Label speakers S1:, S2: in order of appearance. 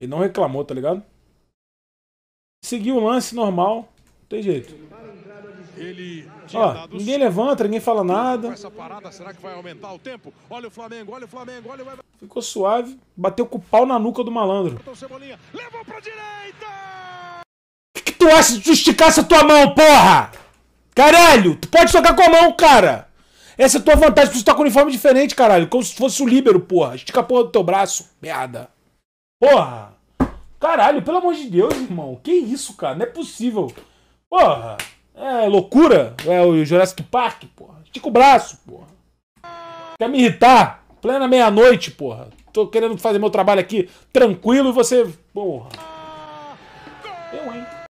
S1: Ele não reclamou, tá ligado? Seguiu o lance normal, não tem jeito.
S2: Ele Ó, ninguém levanta, ninguém fala nada. Parada, olha Flamengo, olha Flamengo, olha...
S1: Ficou suave, bateu com o pau na nuca do malandro. O que, que tu acha de esticar essa tua mão, porra? Caralho, tu pode tocar com a mão, cara. Essa é a tua vantagem, tu tá com um uniforme diferente, caralho. Como se fosse o líbero, porra. Estica a porra do teu braço, merda. Porra! Caralho, pelo amor de Deus, irmão. Que isso, cara? Não é possível. Porra! É loucura. É o Jurassic Park, porra. Estica o braço, porra. Quer me irritar? Plena meia-noite, porra. Tô querendo fazer meu trabalho aqui tranquilo e você. Porra. Eu, hein?